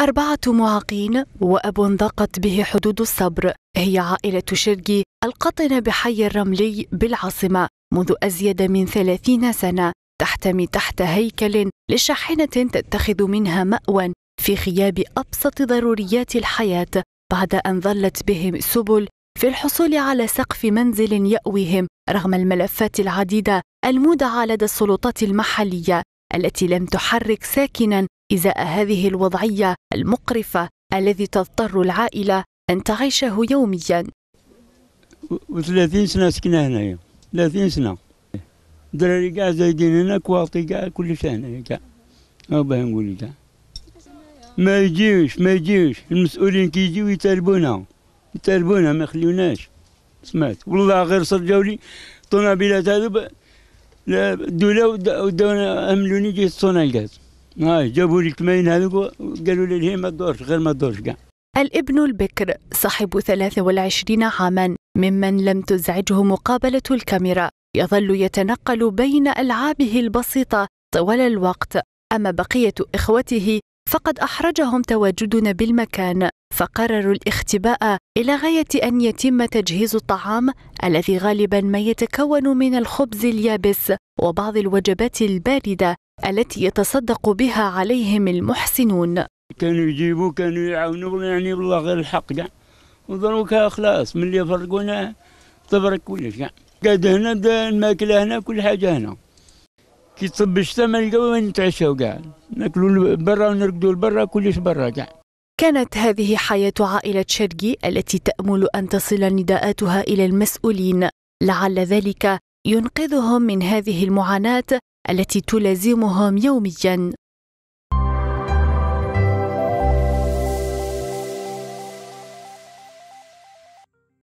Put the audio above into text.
أربعة معاقين وأب ضاقت به حدود الصبر هي عائلة شرقي القاطنة بحي الرملي بالعاصمة منذ أزيد من ثلاثين سنة تحتمي تحت هيكل لشاحنة تتخذ منها مأوى في غياب أبسط ضروريات الحياة بعد أن ظلت بهم سبل في الحصول على سقف منزل يأويهم رغم الملفات العديدة المودعة لدى السلطات المحلية التي لم تحرك ساكنا إزاء هذه الوضعية المقرفة الذي تضطر العائلة أن تعيشه يوميا وثلاثين سنة سكنا هنايا ثلاثين سنة دراري كاع زايدين هنا كواطي كاع كلش هنايا كاع هاو باه نقول كاع ما يجيوش ما يجيوش المسؤولين كي يجيو يتربونا يتربونا ما يخليوناش سمعت والله غير صرجاو لي طونا بلاد هذو دولا ودونا عملوني جيت الصونا الغاز هاي جابوا لي الكمين هذوك قالوا لي هي ما تدورش غير ما تدورش كاع الابن البكر صاحب 23 عاما ممن لم تزعجه مقابلة الكاميرا يظل يتنقل بين ألعابه البسيطة طوال الوقت أما بقية إخوته فقد أحرجهم تواجدنا بالمكان فقرروا الاختباء إلى غاية أن يتم تجهيز الطعام الذي غالبا ما يتكون من الخبز اليابس وبعض الوجبات الباردة التي يتصدق بها عليهم المحسنون كانوا يجيبوا كانوا يعاونوا يعني والله غير الحق كاع ودروك خلاص من اللي فرقونا تفرق كلش كاع قاعد هنا الماكله هنا كل حاجه هنا كي تصب الشتاء ما نلقاو وين نتعشاو كاع ناكلوا برا ونرقدوا لبرا كلش برا كاع كانت هذه حياة عائلة شرقي التي تأمل أن تصل نداءاتها إلى المسؤولين لعل ذلك ينقذهم من هذه المعاناة التي تلازمهم يوميا